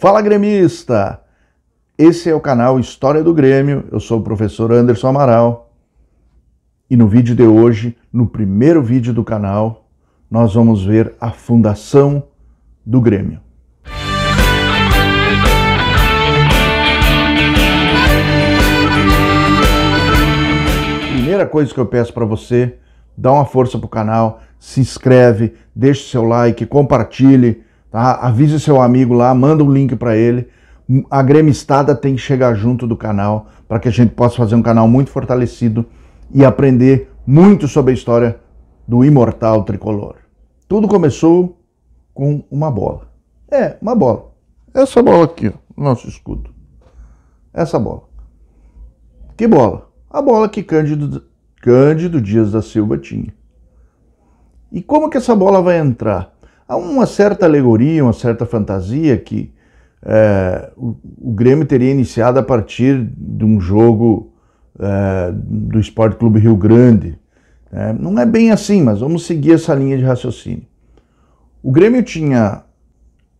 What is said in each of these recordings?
Fala gremista! Esse é o canal História do Grêmio, eu sou o professor Anderson Amaral. E no vídeo de hoje, no primeiro vídeo do canal, nós vamos ver a fundação do Grêmio. Primeira coisa que eu peço para você, dá uma força pro canal, se inscreve, deixe seu like, compartilhe, Tá? Avise seu amigo lá, manda um link para ele. A gremistada tem que chegar junto do canal para que a gente possa fazer um canal muito fortalecido e aprender muito sobre a história do imortal tricolor. Tudo começou com uma bola. É, uma bola. Essa bola aqui, ó, nosso escudo. Essa bola. Que bola? A bola que Cândido, Cândido Dias da Silva tinha. E como que essa bola vai entrar? Há uma certa alegoria, uma certa fantasia que é, o, o, Grêmio teria iniciado a partir de um jogo é, do Esporte Clube Rio Grande. É, não é bem assim, mas vamos seguir essa linha de raciocínio. O Grêmio tinha.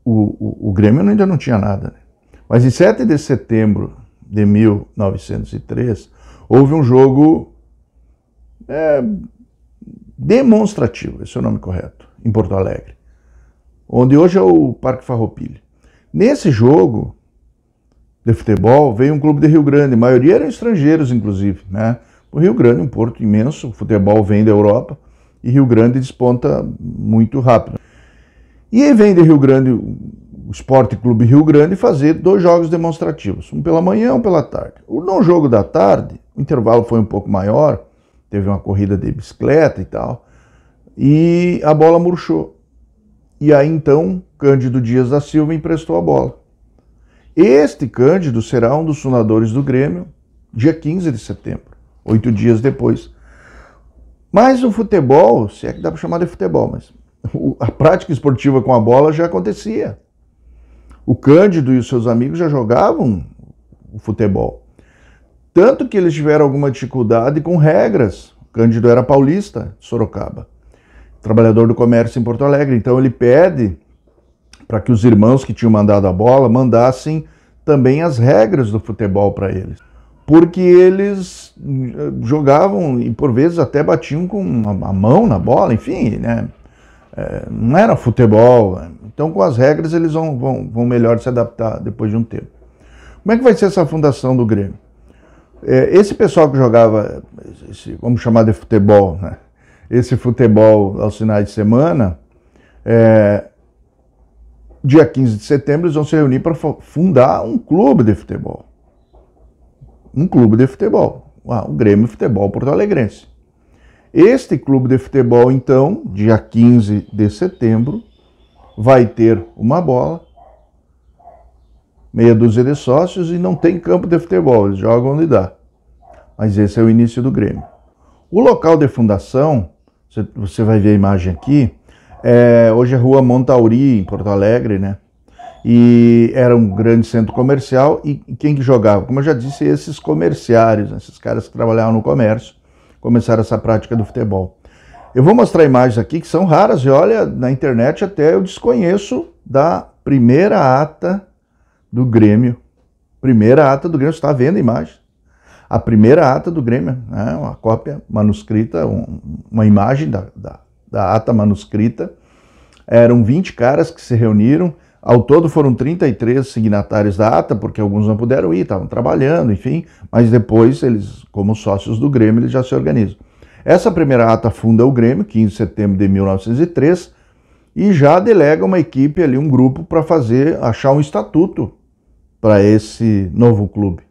O, o, o Grêmio ainda não tinha nada, né? mas em 7 de setembro de 1903 houve um jogo é, demonstrativo, esse é o nome correto, em Porto Alegre onde hoje é o Parque Farroupilha. Nesse jogo de futebol veio um clube de Rio Grande, a maioria eram estrangeiros, inclusive. Né? O Rio Grande é um porto imenso, o futebol vem da Europa e Rio Grande desponta muito rápido. E aí vem de Rio Grande o Esporte Clube Rio Grande fazer dois jogos demonstrativos, um pela manhã e um pela tarde. No jogo da tarde, o intervalo foi um pouco maior, teve uma corrida de bicicleta e tal, e a bola murchou. E aí então Cândido Dias da Silva emprestou a bola. Este Cândido será um dos fundadores do Grêmio dia 15 de setembro, oito dias depois. Mas o futebol, se é que dá para chamar de futebol, mas a prática esportiva com a bola já acontecia. O Cândido e os seus amigos já jogavam o futebol. Tanto que eles tiveram alguma dificuldade com regras. O Cândido era paulista, Sorocaba trabalhador do comércio em Porto Alegre. Então ele pede para que os irmãos que tinham mandado a bola mandassem também as regras do futebol para eles. Porque eles eh, jogavam e por vezes até batiam com a mão na bola, enfim, né? É, não era futebol. Né? Então, com as regras, eles vão, vão, vão melhor se adaptar depois de um tempo. Como é que vai ser essa fundação do Grêmio? É, esse pessoal que jogava, esse, vamos chamar de futebol, né? esse futebol aos finais de semana, é, dia 15 de setembro eles vão se reunir para fundar um clube de futebol. Um clube de futebol. Ah, o Grêmio Futebol Porto Alegrense. Este clube de futebol, então, dia 15 de setembro, vai ter uma bola, meia dúzia de sócios e não tem campo de futebol, eles jogam onde dá. Mas esse é o início do Grêmio. O local de fundação você vai ver a imagem aqui. É, hoje é Rua Montauri, em Porto Alegre, né? E era um grande centro comercial e quem que jogava? Como eu já disse, esses comerciários, né? esses caras que trabalhavam no comércio, começaram essa prática do futebol. Eu vou mostrar imagens aqui que são raras e olha, na internet até eu desconheço da primeira ata do Grêmio. Primeira ata do Grêmio, você está vendo a imagem? a primeira ata do Grêmio, né? uma cópia manuscrita, um, uma imagem da, da, da ata manuscrita. Eram 20 caras que se reuniram, ao todo foram 33 signatários da ata, porque alguns não puderam ir, estavam trabalhando, enfim, mas depois eles, como sócios do Grêmio, eles já se organizam. Essa primeira ata funda o Grêmio, 15 de setembro de 1903, e já delega uma equipe ali, um grupo, para fazer, achar um estatuto para esse novo clube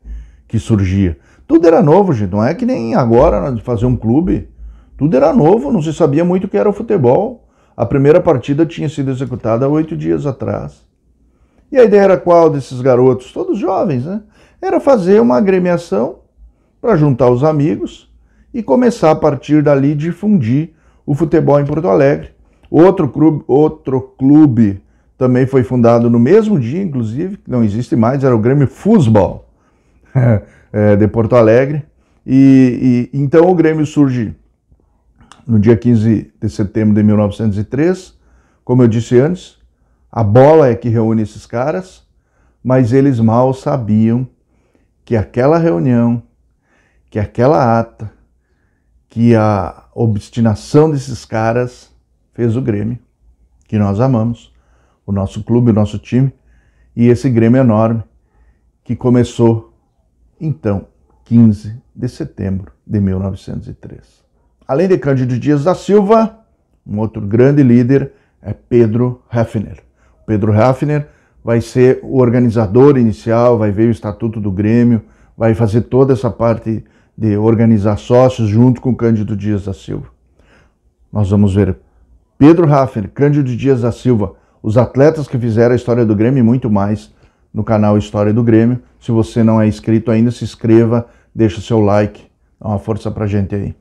que surgia. Tudo era novo, gente. Não é que nem agora né, de fazer um clube. Tudo era novo, não se sabia muito o que era o futebol. A primeira partida tinha sido executada há oito dias atrás. E a ideia era qual desses garotos? Todos jovens, né? Era fazer uma agremiação para juntar os amigos e começar a partir dali difundir o futebol em Porto Alegre. Outro clube, outro clube também foi fundado no mesmo dia, inclusive, que não existe mais, era o Grêmio Futebol. É, é, de Porto Alegre. E, e, então o Grêmio surge no dia 15 de setembro de 1903, como eu disse antes, a bola é que reúne esses caras, mas eles mal sabiam que aquela reunião, que aquela ata, que a obstinação desses caras fez o Grêmio, que nós amamos, o nosso clube, o nosso time, e esse Grêmio enorme que começou então 15 de setembro de 1903. Além de Cândido Dias da Silva, um outro grande líder é Pedro Hefner. Pedro Hefner vai ser o organizador inicial, vai ver o Estatuto do Grêmio, vai fazer toda essa parte de organizar sócios junto com Cândido Dias da Silva. Nós vamos ver Pedro Hefner, Cândido Dias da Silva, os atletas que fizeram a história do Grêmio e muito mais no canal História do Grêmio. Se você não é inscrito ainda, se inscreva, deixa o seu like, dá uma força pra gente aí.